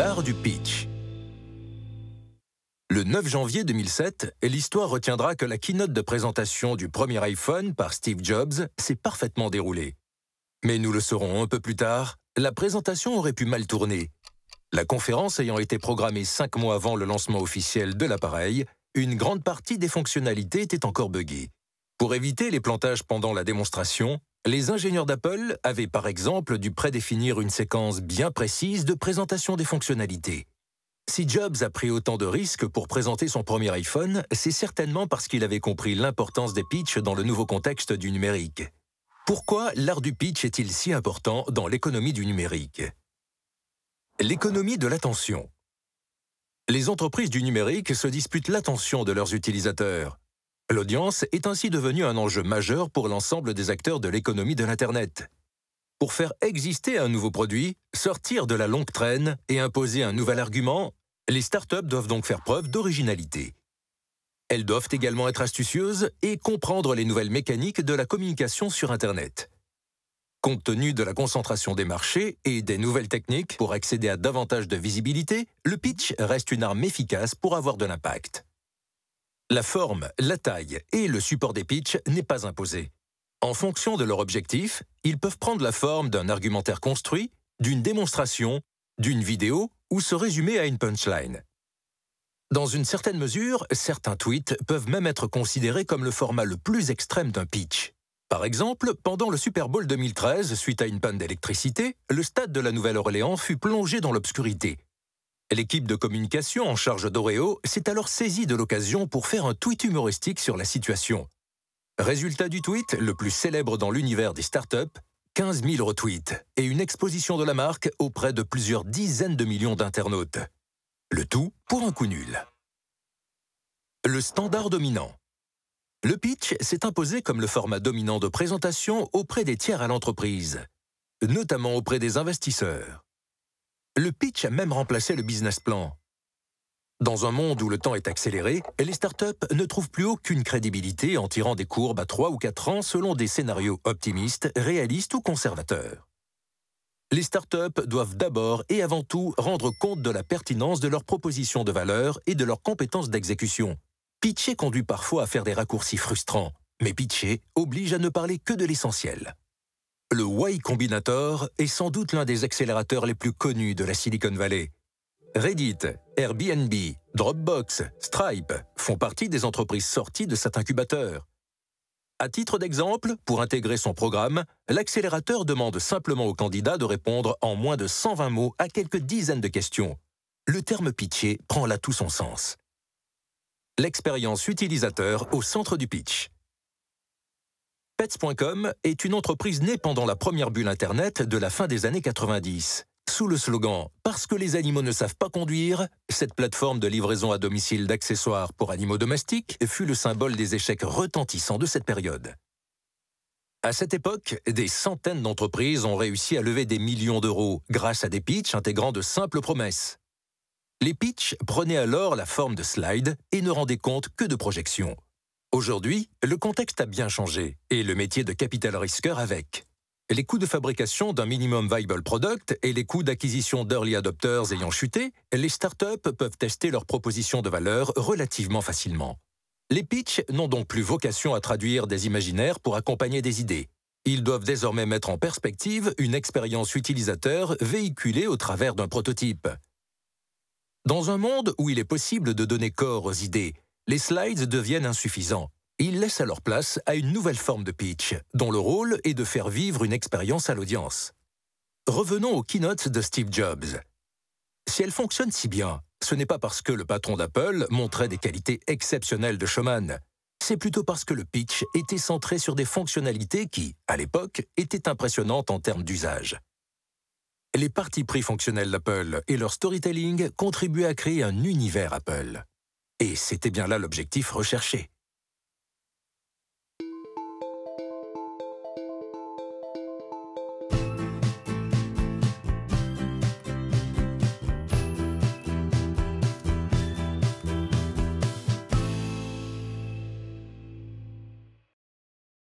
L'art du pitch. Le 9 janvier 2007, l'histoire retiendra que la keynote de présentation du premier iPhone par Steve Jobs s'est parfaitement déroulée. Mais nous le saurons un peu plus tard, la présentation aurait pu mal tourner. La conférence ayant été programmée cinq mois avant le lancement officiel de l'appareil, une grande partie des fonctionnalités était encore buggée. Pour éviter les plantages pendant la démonstration, les ingénieurs d'Apple avaient par exemple dû prédéfinir une séquence bien précise de présentation des fonctionnalités. Si Jobs a pris autant de risques pour présenter son premier iPhone, c'est certainement parce qu'il avait compris l'importance des pitchs dans le nouveau contexte du numérique. Pourquoi l'art du pitch est-il si important dans l'économie du numérique L'économie de l'attention. Les entreprises du numérique se disputent l'attention de leurs utilisateurs. L'audience est ainsi devenue un enjeu majeur pour l'ensemble des acteurs de l'économie de l'Internet. Pour faire exister un nouveau produit, sortir de la longue traîne et imposer un nouvel argument, les startups doivent donc faire preuve d'originalité. Elles doivent également être astucieuses et comprendre les nouvelles mécaniques de la communication sur Internet. Compte tenu de la concentration des marchés et des nouvelles techniques pour accéder à davantage de visibilité, le pitch reste une arme efficace pour avoir de l'impact. La forme, la taille et le support des pitchs n'est pas imposé. En fonction de leur objectif, ils peuvent prendre la forme d'un argumentaire construit, d'une démonstration, d'une vidéo ou se résumer à une punchline. Dans une certaine mesure, certains tweets peuvent même être considérés comme le format le plus extrême d'un pitch. Par exemple, pendant le Super Bowl 2013, suite à une panne d'électricité, le stade de la Nouvelle-Orléans fut plongé dans l'obscurité. L'équipe de communication en charge d'Oreo s'est alors saisie de l'occasion pour faire un tweet humoristique sur la situation. Résultat du tweet, le plus célèbre dans l'univers des startups, 15 000 retweets et une exposition de la marque auprès de plusieurs dizaines de millions d'internautes. Le tout pour un coup nul. Le standard dominant. Le pitch s'est imposé comme le format dominant de présentation auprès des tiers à l'entreprise, notamment auprès des investisseurs. Le pitch a même remplacé le business plan. Dans un monde où le temps est accéléré, les startups ne trouvent plus aucune crédibilité en tirant des courbes à 3 ou 4 ans selon des scénarios optimistes, réalistes ou conservateurs. Les startups doivent d'abord et avant tout rendre compte de la pertinence de leurs propositions de valeur et de leurs compétences d'exécution. Pitcher conduit parfois à faire des raccourcis frustrants, mais pitcher oblige à ne parler que de l'essentiel. Le Y Combinator est sans doute l'un des accélérateurs les plus connus de la Silicon Valley. Reddit, Airbnb, Dropbox, Stripe font partie des entreprises sorties de cet incubateur. À titre d'exemple, pour intégrer son programme, l'accélérateur demande simplement au candidat de répondre en moins de 120 mots à quelques dizaines de questions. Le terme pitié prend là tout son sens. L'expérience utilisateur au centre du pitch. Pets.com est une entreprise née pendant la première bulle Internet de la fin des années 90. Sous le slogan Parce que les animaux ne savent pas conduire, cette plateforme de livraison à domicile d'accessoires pour animaux domestiques fut le symbole des échecs retentissants de cette période. À cette époque, des centaines d'entreprises ont réussi à lever des millions d'euros grâce à des pitchs intégrant de simples promesses. Les pitchs prenaient alors la forme de slides et ne rendaient compte que de projections. Aujourd'hui, le contexte a bien changé, et le métier de capital risqueur avec. Les coûts de fabrication d'un minimum viable product et les coûts d'acquisition d'early adopters ayant chuté, les startups peuvent tester leurs propositions de valeur relativement facilement. Les pitchs n'ont donc plus vocation à traduire des imaginaires pour accompagner des idées. Ils doivent désormais mettre en perspective une expérience utilisateur véhiculée au travers d'un prototype. Dans un monde où il est possible de donner corps aux idées, les slides deviennent insuffisants. ils laissent alors place à une nouvelle forme de pitch, dont le rôle est de faire vivre une expérience à l'audience. Revenons aux keynotes de Steve Jobs. Si elles fonctionnent si bien, ce n'est pas parce que le patron d'Apple montrait des qualités exceptionnelles de showman, C'est plutôt parce que le pitch était centré sur des fonctionnalités qui, à l'époque, étaient impressionnantes en termes d'usage. Les parties pris fonctionnelles d'Apple et leur storytelling contribuaient à créer un univers Apple. Et c'était bien là l'objectif recherché.